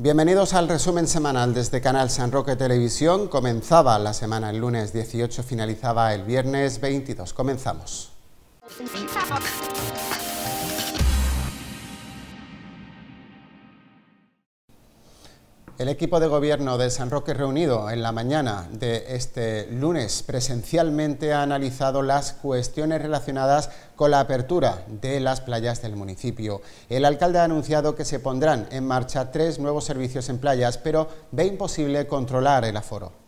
Bienvenidos al resumen semanal desde Canal San Roque Televisión. Comenzaba la semana el lunes 18, finalizaba el viernes 22. Comenzamos. El equipo de gobierno de San Roque reunido en la mañana de este lunes presencialmente ha analizado las cuestiones relacionadas con la apertura de las playas del municipio. El alcalde ha anunciado que se pondrán en marcha tres nuevos servicios en playas, pero ve imposible controlar el aforo.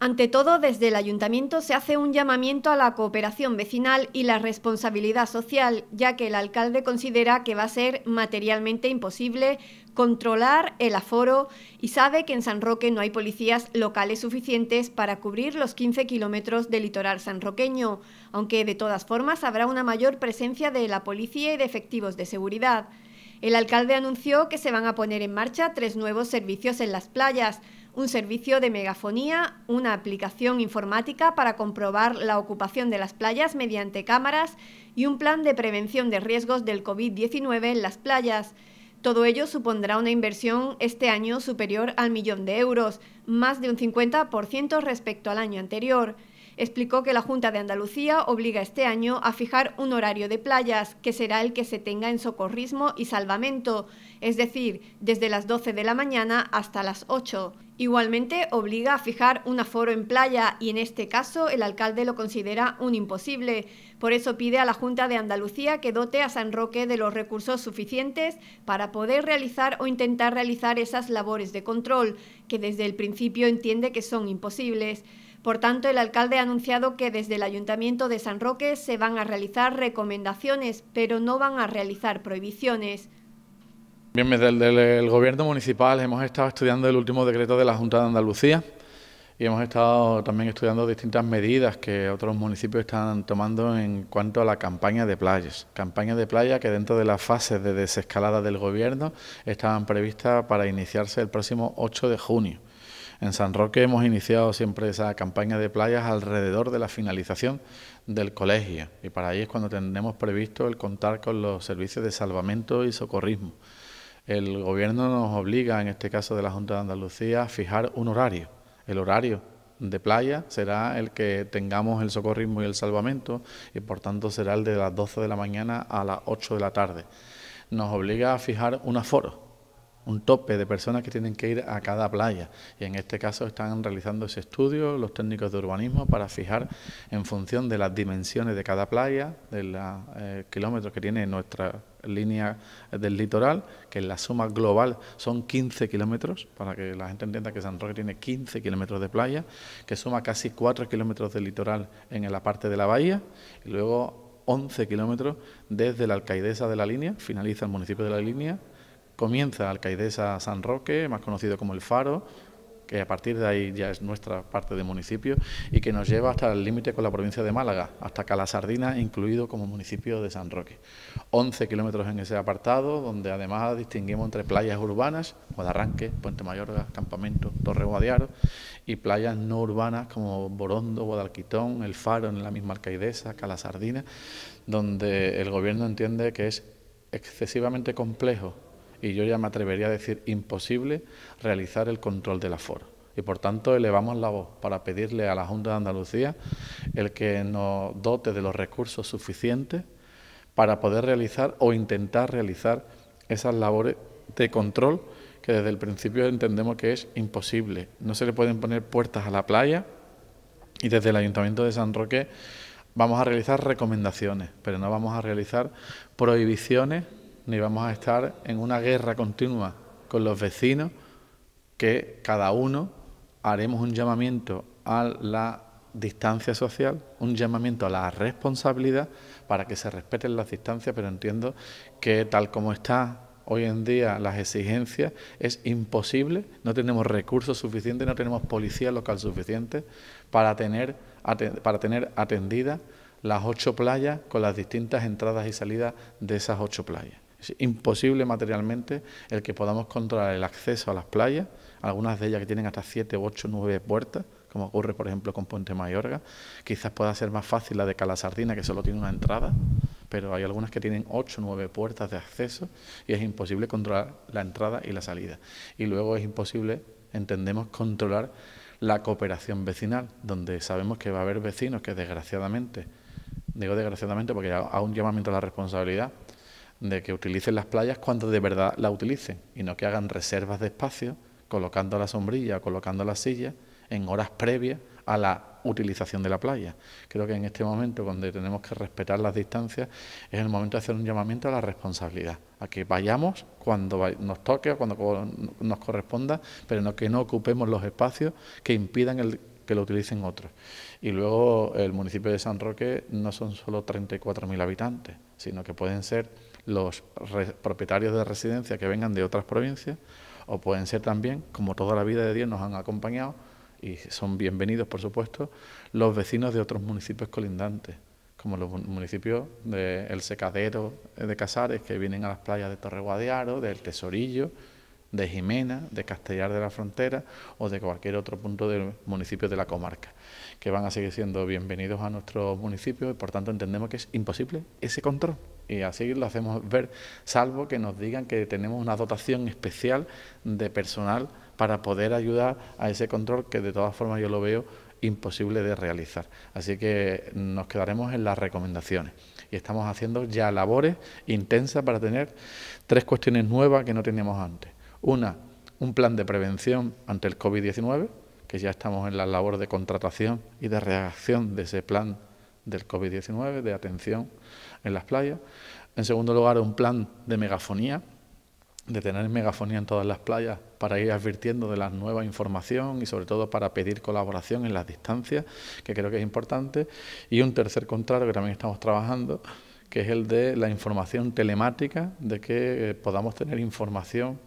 Ante todo, desde el ayuntamiento se hace un llamamiento a la cooperación vecinal y la responsabilidad social, ya que el alcalde considera que va a ser materialmente imposible controlar el aforo y sabe que en San Roque no hay policías locales suficientes para cubrir los 15 kilómetros de litoral sanroqueño, aunque de todas formas habrá una mayor presencia de la policía y de efectivos de seguridad. El alcalde anunció que se van a poner en marcha tres nuevos servicios en las playas, un servicio de megafonía, una aplicación informática para comprobar la ocupación de las playas mediante cámaras y un plan de prevención de riesgos del COVID-19 en las playas. Todo ello supondrá una inversión este año superior al millón de euros, más de un 50% respecto al año anterior. Explicó que la Junta de Andalucía obliga este año a fijar un horario de playas, que será el que se tenga en socorrismo y salvamento, es decir, desde las 12 de la mañana hasta las 8. Igualmente obliga a fijar un aforo en playa y en este caso el alcalde lo considera un imposible. Por eso pide a la Junta de Andalucía que dote a San Roque de los recursos suficientes para poder realizar o intentar realizar esas labores de control, que desde el principio entiende que son imposibles. Por tanto, el alcalde ha anunciado que desde el Ayuntamiento de San Roque se van a realizar recomendaciones, pero no van a realizar prohibiciones. Bien, desde el, Gobierno Municipal hemos estado estudiando el último decreto de la Junta de Andalucía y hemos estado también estudiando distintas medidas que otros municipios están tomando en cuanto a la campaña de playas. Campaña de playa que dentro de las fases de desescalada del Gobierno estaban previstas para iniciarse el próximo 8 de junio. En San Roque hemos iniciado siempre esa campaña de playas alrededor de la finalización del colegio y para ahí es cuando tenemos previsto el contar con los servicios de salvamento y socorrismo. El gobierno nos obliga, en este caso de la Junta de Andalucía, a fijar un horario. El horario de playa será el que tengamos el socorrismo y el salvamento y por tanto será el de las 12 de la mañana a las 8 de la tarde. Nos obliga a fijar un aforo un tope de personas que tienen que ir a cada playa. Y en este caso están realizando ese estudio los técnicos de urbanismo para fijar en función de las dimensiones de cada playa, de los eh, kilómetros que tiene nuestra línea eh, del litoral, que en la suma global son 15 kilómetros, para que la gente entienda que San Roque tiene 15 kilómetros de playa, que suma casi 4 kilómetros de litoral en la parte de la bahía, y luego 11 kilómetros desde la alcaidesa de la línea, finaliza el municipio de la línea, Comienza Alcaidesa San Roque, más conocido como El Faro, que a partir de ahí ya es nuestra parte de municipio, y que nos lleva hasta el límite con la provincia de Málaga, hasta Calasardina, incluido como municipio de San Roque. 11 kilómetros en ese apartado, donde además distinguimos entre playas urbanas, Guadarranque, Puente Mayorga, Campamento, Torre Guadiaro, y playas no urbanas como Borondo, Guadalquitón, El Faro, en la misma Alcaidesa, Calasardina, donde el gobierno entiende que es excesivamente complejo y yo ya me atrevería a decir imposible realizar el control del aforo y por tanto elevamos la voz para pedirle a la Junta de Andalucía el que nos dote de los recursos suficientes para poder realizar o intentar realizar esas labores de control que desde el principio entendemos que es imposible. No se le pueden poner puertas a la playa y desde el Ayuntamiento de San Roque vamos a realizar recomendaciones, pero no vamos a realizar prohibiciones ni vamos a estar en una guerra continua con los vecinos, que cada uno haremos un llamamiento a la distancia social, un llamamiento a la responsabilidad para que se respeten las distancias, pero entiendo que tal como está hoy en día las exigencias es imposible, no tenemos recursos suficientes, no tenemos policía local suficiente para tener, para tener atendidas las ocho playas con las distintas entradas y salidas de esas ocho playas. Es imposible materialmente el que podamos controlar el acceso a las playas, algunas de ellas que tienen hasta 7, 8, nueve puertas, como ocurre por ejemplo con Puente Mayorga. Quizás pueda ser más fácil la de Calasardina, que solo tiene una entrada, pero hay algunas que tienen 8, nueve puertas de acceso y es imposible controlar la entrada y la salida. Y luego es imposible, entendemos, controlar la cooperación vecinal, donde sabemos que va a haber vecinos que desgraciadamente, digo desgraciadamente porque aún un llamamiento a la responsabilidad, de que utilicen las playas cuando de verdad la utilicen y no que hagan reservas de espacio colocando la sombrilla, colocando la silla en horas previas a la utilización de la playa. Creo que en este momento, ...donde tenemos que respetar las distancias, es el momento de hacer un llamamiento a la responsabilidad, a que vayamos cuando nos toque, cuando nos corresponda, pero no que no ocupemos los espacios que impidan el, que lo utilicen otros. Y luego el municipio de San Roque no son solo 34.000 habitantes, sino que pueden ser los propietarios de residencia que vengan de otras provincias, o pueden ser también, como toda la vida de Dios nos han acompañado, y son bienvenidos, por supuesto, los vecinos de otros municipios colindantes, como los municipios de El Secadero eh, de Casares, que vienen a las playas de Torre del Tesorillo, de Jimena, de Castellar de la Frontera o de cualquier otro punto del municipio de la comarca, que van a seguir siendo bienvenidos a nuestro municipio y por tanto entendemos que es imposible ese control y así lo hacemos ver, salvo que nos digan que tenemos una dotación especial de personal para poder ayudar a ese control que de todas formas yo lo veo imposible de realizar. Así que nos quedaremos en las recomendaciones y estamos haciendo ya labores intensas para tener tres cuestiones nuevas que no teníamos antes. Una, un plan de prevención ante el COVID-19, que ya estamos en la labor de contratación y de reacción de ese plan del COVID-19, de atención en las playas. En segundo lugar, un plan de megafonía, de tener megafonía en todas las playas para ir advirtiendo de la nueva información y sobre todo para pedir colaboración en las distancias, que creo que es importante. Y un tercer contrato que también estamos trabajando, que es el de la información telemática, de que eh, podamos tener información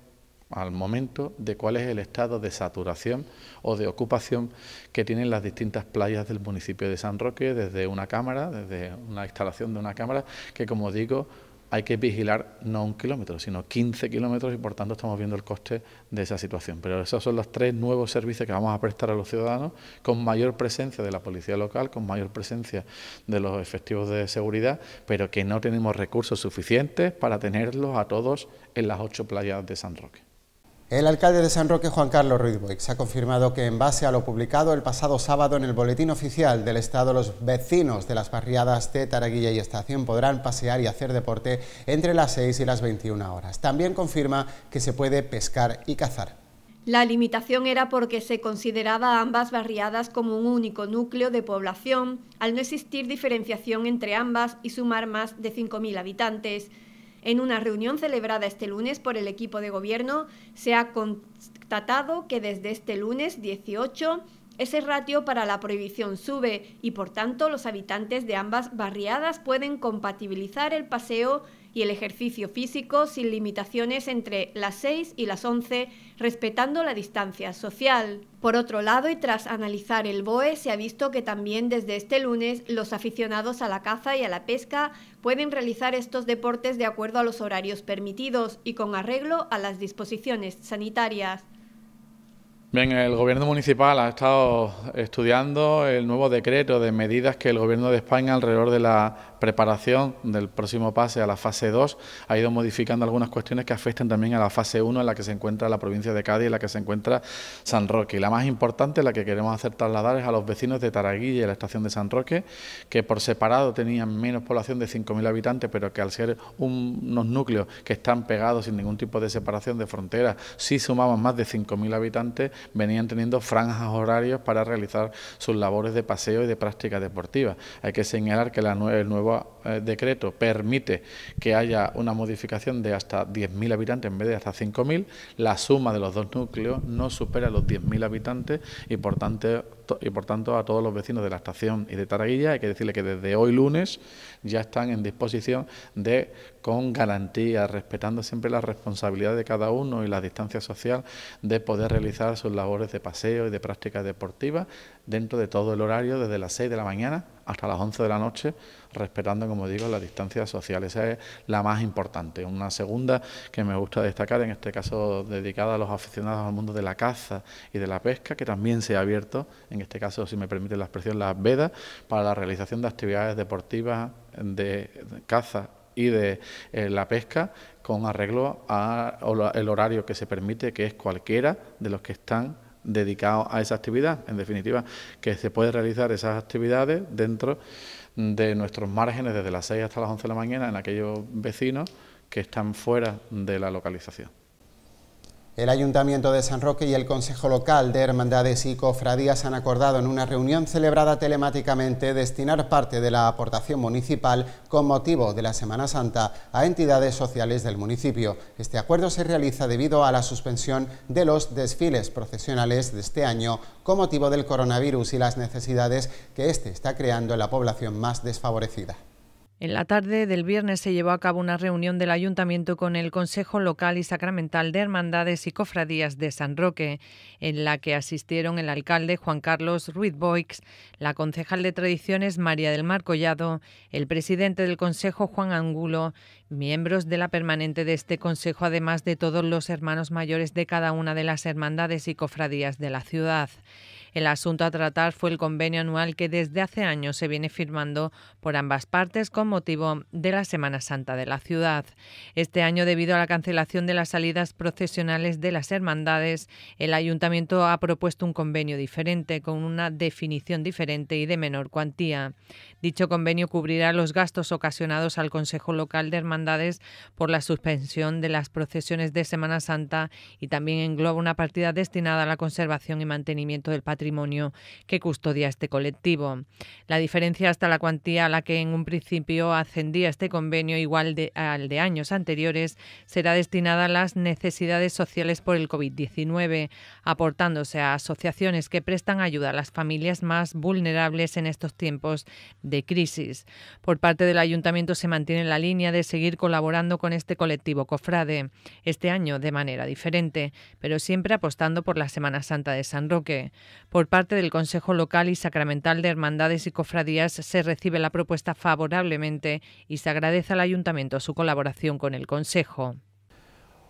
al momento de cuál es el estado de saturación o de ocupación que tienen las distintas playas del municipio de San Roque desde una cámara, desde una instalación de una cámara, que como digo, hay que vigilar no un kilómetro, sino 15 kilómetros y por tanto estamos viendo el coste de esa situación. Pero esos son los tres nuevos servicios que vamos a prestar a los ciudadanos con mayor presencia de la policía local, con mayor presencia de los efectivos de seguridad, pero que no tenemos recursos suficientes para tenerlos a todos en las ocho playas de San Roque. El alcalde de San Roque, Juan Carlos Ruiz Boix, ha confirmado que en base a lo publicado el pasado sábado en el Boletín Oficial del Estado, los vecinos de las barriadas de Taraguilla y Estación podrán pasear y hacer deporte entre las 6 y las 21 horas. También confirma que se puede pescar y cazar. La limitación era porque se consideraba a ambas barriadas como un único núcleo de población, al no existir diferenciación entre ambas y sumar más de 5.000 habitantes. En una reunión celebrada este lunes por el equipo de gobierno, se ha constatado que desde este lunes 18 ese ratio para la prohibición sube y por tanto los habitantes de ambas barriadas pueden compatibilizar el paseo y el ejercicio físico sin limitaciones entre las 6 y las 11, respetando la distancia social. Por otro lado, y tras analizar el BOE, se ha visto que también desde este lunes los aficionados a la caza y a la pesca pueden realizar estos deportes de acuerdo a los horarios permitidos y con arreglo a las disposiciones sanitarias. Bien, el Gobierno Municipal ha estado estudiando el nuevo decreto de medidas que el Gobierno de España alrededor de la preparación del próximo pase a la fase 2 ha ido modificando algunas cuestiones que afectan también a la fase 1 en la que se encuentra la provincia de Cádiz y en la que se encuentra San Roque. Y la más importante, la que queremos hacer trasladar es a los vecinos de Taraguilla y la estación de San Roque, que por separado tenían menos población de 5.000 habitantes, pero que al ser unos núcleos que están pegados sin ningún tipo de separación de fronteras, si sumaban más de 5.000 habitantes, venían teniendo franjas horarios para realizar sus labores de paseo y de práctica deportiva. Hay que señalar que la, el nuevo eh, decreto permite que haya una modificación de hasta 10.000 habitantes en vez de hasta 5.000, la suma de los dos núcleos no supera los 10.000 habitantes y por, tanto, y por tanto a todos los vecinos de la estación y de Taraguilla hay que decirle que desde hoy lunes ya están en disposición de con garantía, respetando siempre la responsabilidad de cada uno y la distancia social, de poder realizar sus labores de paseo y de prácticas deportivas dentro de todo el horario, desde las 6 de la mañana hasta las 11 de la noche, respetando, como digo, la distancia social. Esa es la más importante. Una segunda que me gusta destacar, en este caso dedicada a los aficionados al mundo de la caza y de la pesca, que también se ha abierto, en este caso, si me permite la expresión, las vedas, para la realización de actividades deportivas de caza y de eh, la pesca con arreglo al horario que se permite, que es cualquiera de los que están dedicados a esa actividad. En definitiva, que se puede realizar esas actividades dentro de nuestros márgenes desde las 6 hasta las 11 de la mañana en aquellos vecinos que están fuera de la localización. El Ayuntamiento de San Roque y el Consejo Local de Hermandades y Cofradías han acordado en una reunión celebrada telemáticamente destinar parte de la aportación municipal con motivo de la Semana Santa a entidades sociales del municipio. Este acuerdo se realiza debido a la suspensión de los desfiles procesionales de este año con motivo del coronavirus y las necesidades que este está creando en la población más desfavorecida. En la tarde del viernes se llevó a cabo una reunión del Ayuntamiento con el Consejo Local y Sacramental de Hermandades y Cofradías de San Roque, en la que asistieron el alcalde Juan Carlos Ruiz Boix, la concejal de Tradiciones María del Mar Collado, el presidente del Consejo Juan Angulo, miembros de la permanente de este Consejo, además de todos los hermanos mayores de cada una de las hermandades y cofradías de la ciudad. El asunto a tratar fue el convenio anual que desde hace años se viene firmando por ambas partes con motivo de la Semana Santa de la ciudad. Este año, debido a la cancelación de las salidas procesionales de las hermandades, el ayuntamiento ha propuesto un convenio diferente con una definición diferente y de menor cuantía. Dicho convenio cubrirá los gastos ocasionados al Consejo Local de Hermandades por la suspensión de las procesiones de Semana Santa y también engloba una partida destinada a la conservación y mantenimiento del patrimonio que custodia este colectivo. La diferencia hasta la cuantía a la que en un principio ascendía este convenio igual al de años anteriores será destinada a las necesidades sociales por el COVID-19, aportándose a asociaciones que prestan ayuda a las familias más vulnerables en estos tiempos de crisis. Por parte del ayuntamiento se mantiene la línea de seguir colaborando con este colectivo cofrade, este año de manera diferente, pero siempre apostando por la Semana Santa de San Roque. Por parte del Consejo Local y Sacramental de Hermandades y Cofradías se recibe la propuesta favorablemente y se agradece al ayuntamiento su colaboración con el Consejo.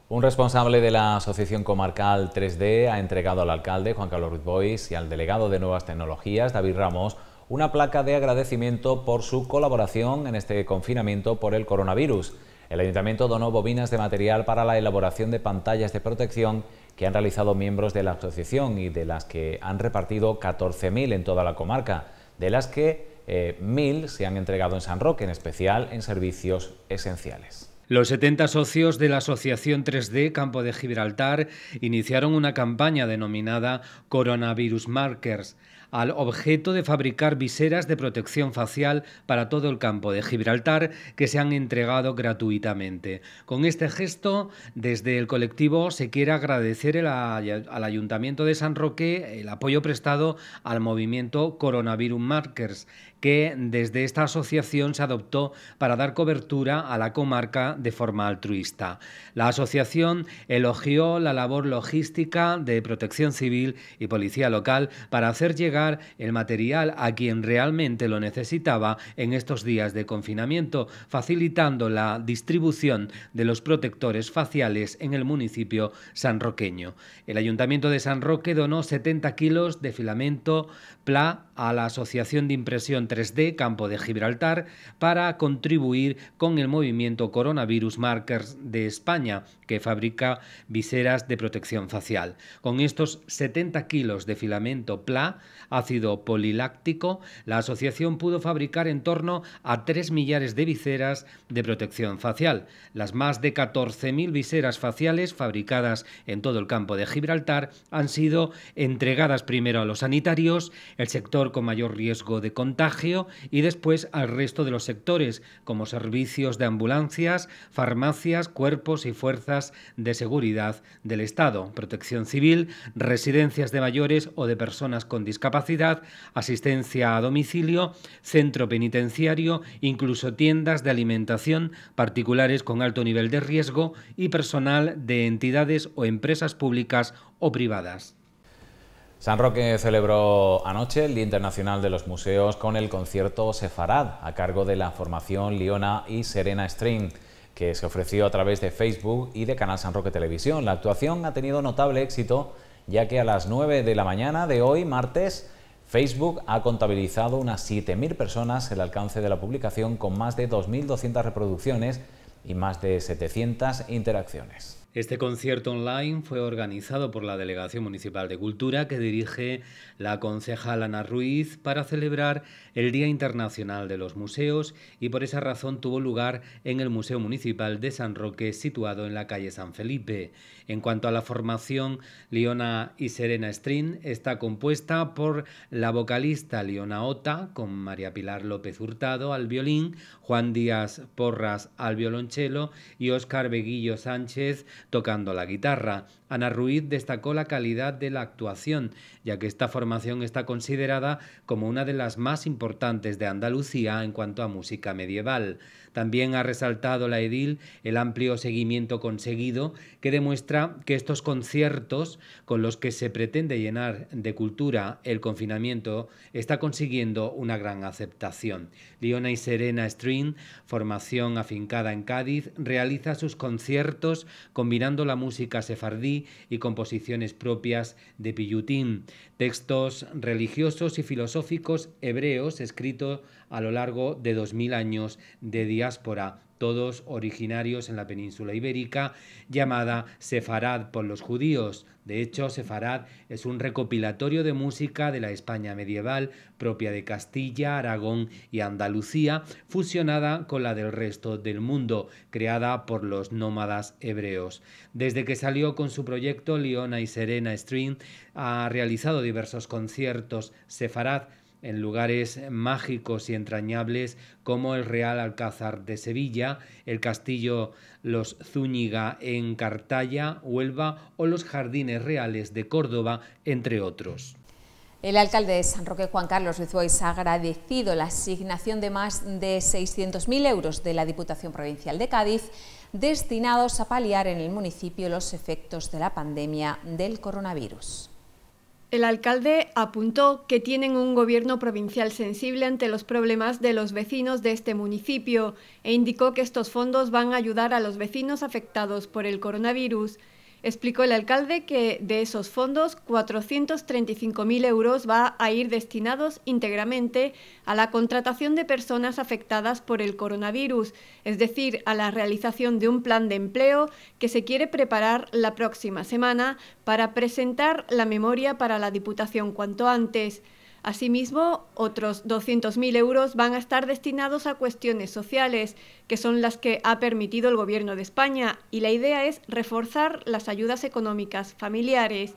Un responsable de la Asociación Comarcal 3D ha entregado al alcalde Juan Carlos Ruiz y al delegado de Nuevas Tecnologías, David Ramos, una placa de agradecimiento por su colaboración en este confinamiento por el coronavirus. El ayuntamiento donó bobinas de material para la elaboración de pantallas de protección que han realizado miembros de la asociación y de las que han repartido 14.000 en toda la comarca, de las que 1.000 eh, se han entregado en San Roque, en especial en servicios esenciales. Los 70 socios de la Asociación 3D Campo de Gibraltar iniciaron una campaña denominada Coronavirus Markers al objeto de fabricar viseras de protección facial para todo el campo de Gibraltar que se han entregado gratuitamente. Con este gesto, desde el colectivo se quiere agradecer al Ayuntamiento de San Roque el apoyo prestado al movimiento Coronavirus Markers que desde esta asociación se adoptó para dar cobertura a la comarca de forma altruista. La asociación elogió la labor logística de protección civil y policía local para hacer llegar el material a quien realmente lo necesitaba en estos días de confinamiento, facilitando la distribución de los protectores faciales en el municipio sanroqueño. El ayuntamiento de San Roque donó 70 kilos de filamento PLA a la Asociación de Impresión 3D Campo de Gibraltar para contribuir con el movimiento Coronavirus Markers de España, que fabrica viseras de protección facial. Con estos 70 kilos de filamento PLA, ácido poliláctico, la asociación pudo fabricar en torno a 3 millares de viseras de protección facial. Las más de 14.000 viseras faciales fabricadas en todo el campo de Gibraltar han sido entregadas primero a los sanitarios, el sector con mayor riesgo de contagio y después al resto de los sectores, como servicios de ambulancias, farmacias, cuerpos y fuerzas de seguridad del Estado, protección civil, residencias de mayores o de personas con discapacidad, asistencia a domicilio, centro penitenciario, incluso tiendas de alimentación particulares con alto nivel de riesgo y personal de entidades o empresas públicas o privadas. San Roque celebró anoche el Día Internacional de los Museos con el concierto Sefarad a cargo de la formación Liona y Serena String que se ofreció a través de Facebook y de Canal San Roque Televisión. La actuación ha tenido notable éxito ya que a las 9 de la mañana de hoy, martes, Facebook ha contabilizado unas 7.000 personas el alcance de la publicación con más de 2.200 reproducciones y más de 700 interacciones. Este concierto online fue organizado por la Delegación Municipal de Cultura que dirige la concejal Ana Ruiz para celebrar el Día Internacional de los Museos y por esa razón tuvo lugar en el Museo Municipal de San Roque situado en la calle San Felipe. En cuanto a la formación, Liona y Serena String... está compuesta por la vocalista Liona Ota con María Pilar López Hurtado al violín, Juan Díaz Porras al violonchelo y Oscar Beguillo Sánchez tocando la guitarra, Ana Ruiz destacó la calidad de la actuación, ya que esta formación está considerada como una de las más importantes de Andalucía en cuanto a música medieval. También ha resaltado la edil el amplio seguimiento conseguido que demuestra que estos conciertos con los que se pretende llenar de cultura el confinamiento está consiguiendo una gran aceptación. Liona y Serena String, formación afincada en Cádiz, realiza sus conciertos combinando la música sefardí y composiciones propias de Pillutín, textos religiosos y filosóficos hebreos escritos a lo largo de 2000 años de diáspora todos originarios en la península ibérica, llamada Sefarad por los judíos. De hecho, Sefarad es un recopilatorio de música de la España medieval, propia de Castilla, Aragón y Andalucía, fusionada con la del resto del mundo, creada por los nómadas hebreos. Desde que salió con su proyecto Leona y Serena Stream, ha realizado diversos conciertos Sefarad en lugares mágicos y entrañables como el Real Alcázar de Sevilla, el Castillo Los Zúñiga en Cartaya, Huelva o los Jardines Reales de Córdoba, entre otros. El alcalde de San Roque, Juan Carlos Rizuais, ha agradecido la asignación de más de 600.000 euros de la Diputación Provincial de Cádiz destinados a paliar en el municipio los efectos de la pandemia del coronavirus. El alcalde apuntó que tienen un gobierno provincial sensible ante los problemas de los vecinos de este municipio e indicó que estos fondos van a ayudar a los vecinos afectados por el coronavirus Explicó el alcalde que de esos fondos 435.000 euros va a ir destinados íntegramente a la contratación de personas afectadas por el coronavirus, es decir, a la realización de un plan de empleo que se quiere preparar la próxima semana para presentar la memoria para la Diputación cuanto antes. Asimismo, otros 200.000 euros van a estar destinados a cuestiones sociales, que son las que ha permitido el Gobierno de España, y la idea es reforzar las ayudas económicas familiares.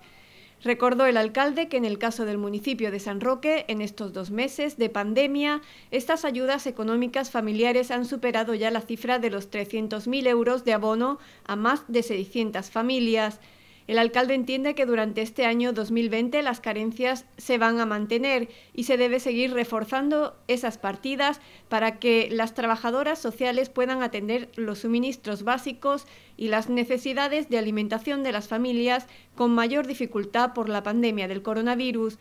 Recordó el alcalde que en el caso del municipio de San Roque, en estos dos meses de pandemia, estas ayudas económicas familiares han superado ya la cifra de los 300.000 euros de abono a más de 600 familias. El alcalde entiende que durante este año 2020 las carencias se van a mantener y se debe seguir reforzando esas partidas para que las trabajadoras sociales puedan atender los suministros básicos y las necesidades de alimentación de las familias con mayor dificultad por la pandemia del coronavirus.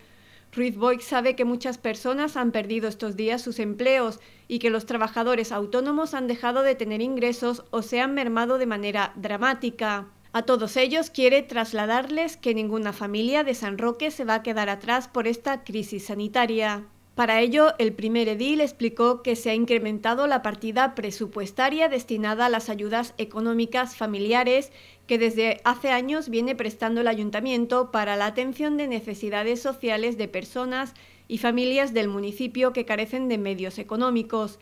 Ruiz Boix sabe que muchas personas han perdido estos días sus empleos y que los trabajadores autónomos han dejado de tener ingresos o se han mermado de manera dramática. A todos ellos quiere trasladarles que ninguna familia de San Roque se va a quedar atrás por esta crisis sanitaria. Para ello, el primer edil explicó que se ha incrementado la partida presupuestaria destinada a las ayudas económicas familiares que desde hace años viene prestando el ayuntamiento para la atención de necesidades sociales de personas y familias del municipio que carecen de medios económicos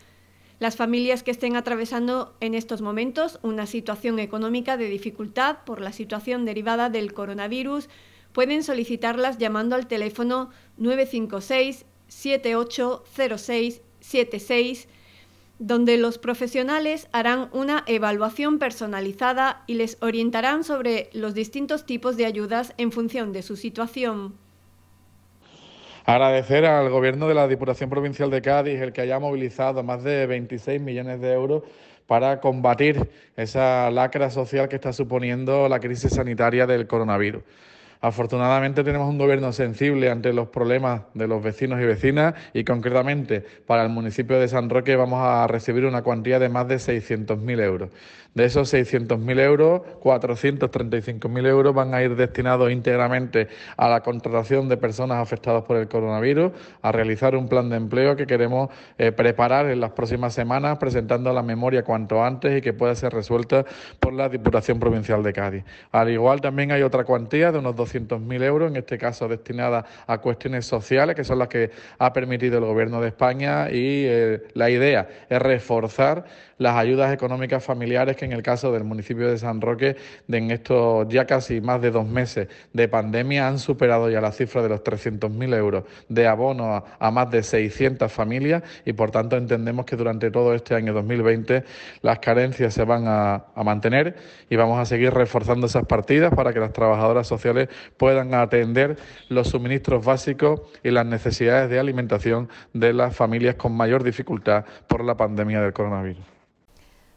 las familias que estén atravesando en estos momentos una situación económica de dificultad por la situación derivada del coronavirus pueden solicitarlas llamando al teléfono 956 7806 76 donde los profesionales harán una evaluación personalizada y les orientarán sobre los distintos tipos de ayudas en función de su situación. Agradecer al Gobierno de la Diputación Provincial de Cádiz el que haya movilizado más de 26 millones de euros para combatir esa lacra social que está suponiendo la crisis sanitaria del coronavirus. Afortunadamente tenemos un gobierno sensible ante los problemas de los vecinos y vecinas y concretamente para el municipio de San Roque vamos a recibir una cuantía de más de 600.000 euros. De esos 600.000 euros, 435.000 euros van a ir destinados íntegramente a la contratación de personas afectadas por el coronavirus, a realizar un plan de empleo que queremos eh, preparar en las próximas semanas, presentando la memoria cuanto antes y que pueda ser resuelta por la Diputación Provincial de Cádiz. Al igual también hay otra cuantía de unos mil euros, en este caso destinada a cuestiones sociales, que son las que ha permitido el Gobierno de España y eh, la idea es reforzar las ayudas económicas familiares que en el caso del municipio de San Roque, en estos ya casi más de dos meses de pandemia, han superado ya la cifra de los 300.000 euros de abono a, más de 600 familias y por tanto entendemos que durante todo este año 2020 las carencias se van a mantener y vamos a seguir reforzando esas partidas para que las trabajadoras sociales puedan atender los suministros básicos y las necesidades de alimentación de las familias con mayor dificultad por la pandemia del coronavirus.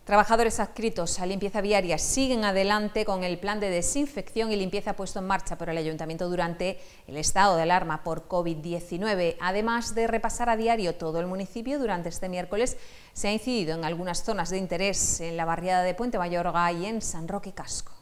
Trabajadores adscritos a limpieza viaria siguen adelante con el plan de desinfección y limpieza puesto en marcha por el Ayuntamiento durante el estado de alarma por COVID-19. Además de repasar a diario todo el municipio, durante este miércoles se ha incidido en algunas zonas de interés en la barriada de Puente Mayorga y en San Roque Casco.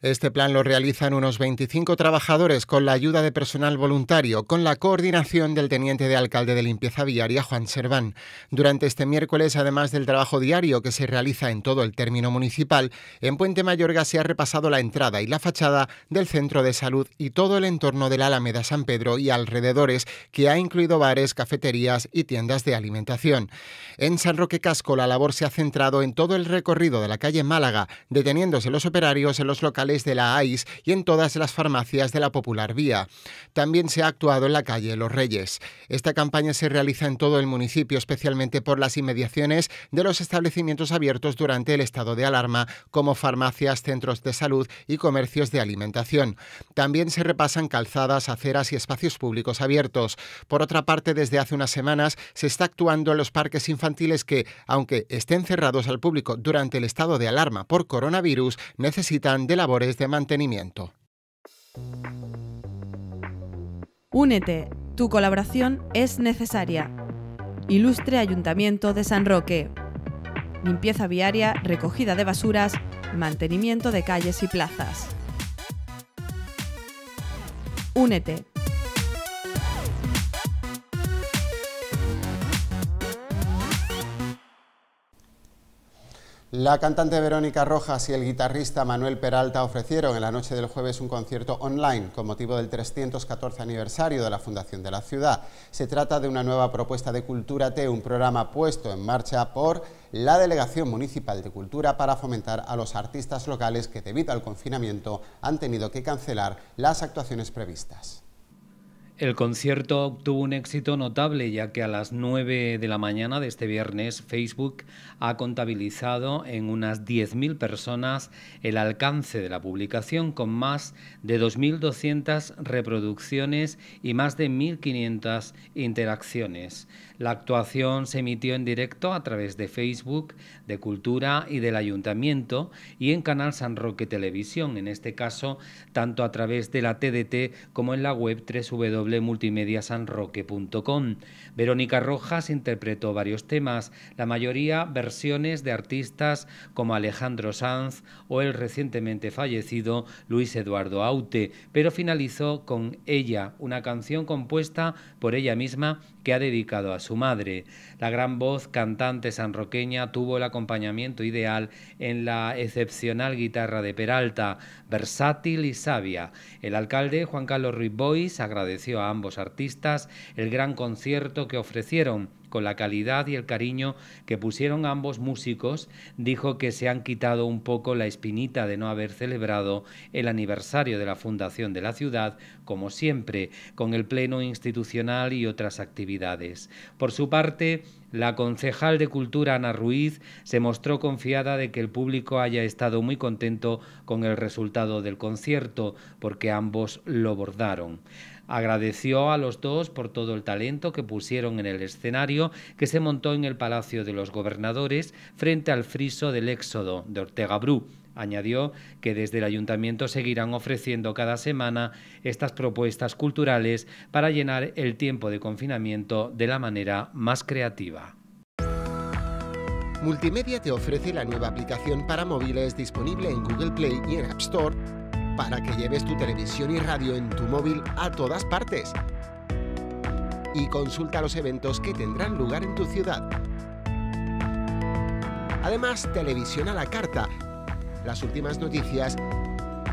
Este plan lo realizan unos 25 trabajadores con la ayuda de personal voluntario, con la coordinación del teniente de alcalde de limpieza viaria, Juan Serván. Durante este miércoles, además del trabajo diario que se realiza en todo el término municipal, en Puente Mayorga se ha repasado la entrada y la fachada del centro de salud y todo el entorno de la Alameda San Pedro y alrededores, que ha incluido bares, cafeterías y tiendas de alimentación. En San Roque Casco, la labor se ha centrado en todo el recorrido de la calle Málaga, deteniéndose los operarios en los locales de la AIS y en todas las farmacias de la Popular Vía. También se ha actuado en la calle Los Reyes. Esta campaña se realiza en todo el municipio, especialmente por las inmediaciones de los establecimientos abiertos durante el estado de alarma, como farmacias, centros de salud y comercios de alimentación. También se repasan calzadas, aceras y espacios públicos abiertos. Por otra parte, desde hace unas semanas se está actuando en los parques infantiles que, aunque estén cerrados al público durante el estado de alarma por coronavirus, necesitan de labor de mantenimiento. Únete, tu colaboración es necesaria. Ilustre Ayuntamiento de San Roque. Limpieza viaria, recogida de basuras, mantenimiento de calles y plazas. Únete, La cantante Verónica Rojas y el guitarrista Manuel Peralta ofrecieron en la noche del jueves un concierto online con motivo del 314 aniversario de la Fundación de la Ciudad. Se trata de una nueva propuesta de Cultura T, un programa puesto en marcha por la Delegación Municipal de Cultura para fomentar a los artistas locales que debido al confinamiento han tenido que cancelar las actuaciones previstas. El concierto obtuvo un éxito notable ya que a las 9 de la mañana de este viernes Facebook ha contabilizado en unas 10.000 personas el alcance de la publicación con más de 2.200 reproducciones y más de 1.500 interacciones. La actuación se emitió en directo a través de Facebook, de Cultura y del Ayuntamiento y en Canal San Roque Televisión, en este caso tanto a través de la TDT como en la web www.multimediasanroque.com. Verónica Rojas interpretó varios temas, la mayoría versiones de artistas como Alejandro Sanz o el recientemente fallecido Luis Eduardo Aute, pero finalizó con Ella, una canción compuesta por ella misma que ha dedicado a su madre. La gran voz cantante sanroqueña tuvo el acompañamiento ideal en la excepcional guitarra de Peralta, versátil y sabia. El alcalde Juan Carlos Ruiz Bois agradeció a ambos artistas el gran concierto que ofrecieron con la calidad y el cariño que pusieron ambos músicos, dijo que se han quitado un poco la espinita de no haber celebrado el aniversario de la fundación de la ciudad, como siempre, con el pleno institucional y otras actividades. Por su parte, la concejal de Cultura Ana Ruiz se mostró confiada de que el público haya estado muy contento con el resultado del concierto, porque ambos lo bordaron. Agradeció a los dos por todo el talento que pusieron en el escenario que se montó en el Palacio de los Gobernadores frente al friso del Éxodo de Ortega Bru. Añadió que desde el ayuntamiento seguirán ofreciendo cada semana estas propuestas culturales para llenar el tiempo de confinamiento de la manera más creativa. Multimedia te ofrece la nueva aplicación para móviles disponible en Google Play y en App Store para que lleves tu televisión y radio en tu móvil a todas partes. Y consulta los eventos que tendrán lugar en tu ciudad. Además, televisión a la carta. Las últimas noticias.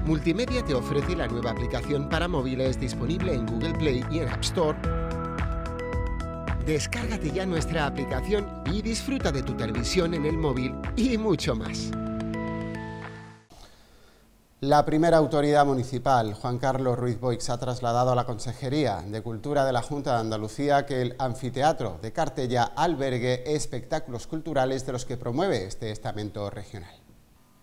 Multimedia te ofrece la nueva aplicación para móviles disponible en Google Play y en App Store. Descárgate ya nuestra aplicación y disfruta de tu televisión en el móvil y mucho más. La primera autoridad municipal, Juan Carlos Ruiz Boix, ha trasladado a la Consejería de Cultura de la Junta de Andalucía que el anfiteatro de Cartella albergue espectáculos culturales de los que promueve este estamento regional.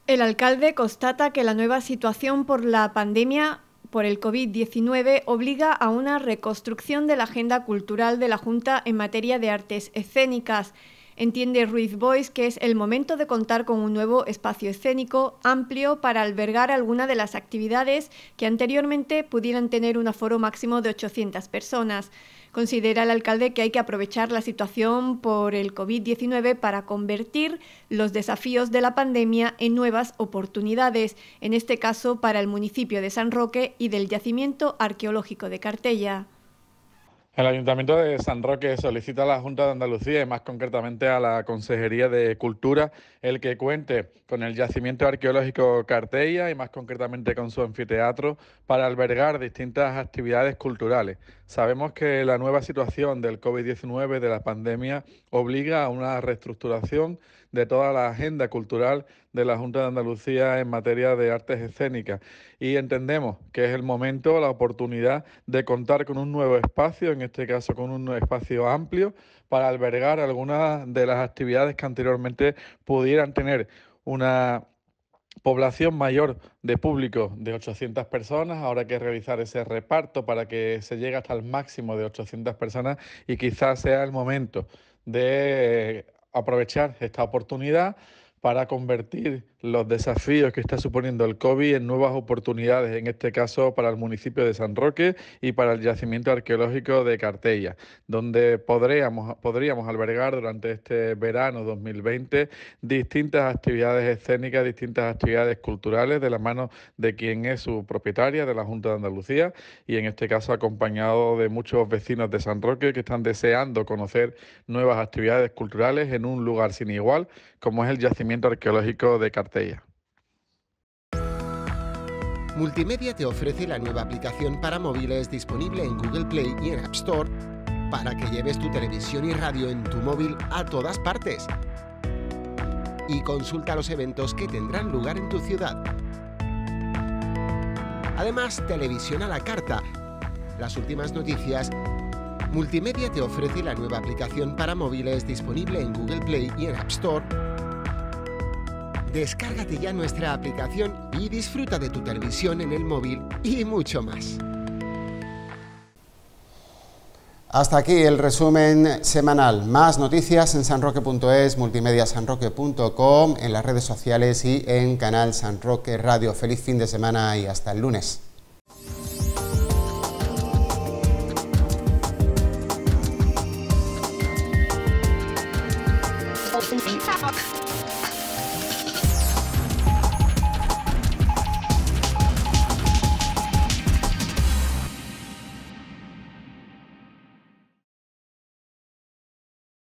El alcalde constata que la nueva situación por la pandemia por el COVID-19 obliga a una reconstrucción de la agenda cultural de la Junta en materia de artes escénicas Entiende Ruiz Boyce que es el momento de contar con un nuevo espacio escénico amplio para albergar alguna de las actividades que anteriormente pudieran tener un aforo máximo de 800 personas. Considera el alcalde que hay que aprovechar la situación por el COVID-19 para convertir los desafíos de la pandemia en nuevas oportunidades, en este caso para el municipio de San Roque y del yacimiento arqueológico de Cartella. El Ayuntamiento de San Roque solicita a la Junta de Andalucía y más concretamente a la Consejería de Cultura el que cuente con el yacimiento arqueológico Cartella y más concretamente con su anfiteatro para albergar distintas actividades culturales. Sabemos que la nueva situación del COVID-19 de la pandemia obliga a una reestructuración de toda la agenda cultural de la Junta de Andalucía en materia de artes escénicas. Y entendemos que es el momento, la oportunidad de contar con un nuevo espacio, en este caso con un espacio amplio, para albergar algunas de las actividades que anteriormente pudieran tener una población mayor de público de 800 personas, ahora hay que realizar ese reparto para que se llegue hasta el máximo de 800 personas y quizás sea el momento de aprovechar esta oportunidad para convertir los desafíos que está suponiendo el COVID en nuevas oportunidades, en este caso para el municipio de San Roque y para el yacimiento arqueológico de Cartella, donde podríamos, podríamos albergar durante este verano 2020 distintas actividades escénicas, distintas actividades culturales de la mano de quien es su propietaria, de la Junta de Andalucía, y en este caso acompañado de muchos vecinos de San Roque que están deseando conocer nuevas actividades culturales en un lugar sin igual, como es el yacimiento arqueológico de Cartella. Multimedia te ofrece la nueva aplicación para móviles disponible en Google Play y en App Store para que lleves tu televisión y radio en tu móvil a todas partes. Y consulta los eventos que tendrán lugar en tu ciudad. Además, televisión a la carta, las últimas noticias. Multimedia te ofrece la nueva aplicación para móviles disponible en Google Play y en App Store Descárgate ya nuestra aplicación y disfruta de tu televisión en el móvil y mucho más. Hasta aquí el resumen semanal. Más noticias en sanroque.es, multimediasanroque.com, en las redes sociales y en Canal San Roque Radio. Feliz fin de semana y hasta el lunes.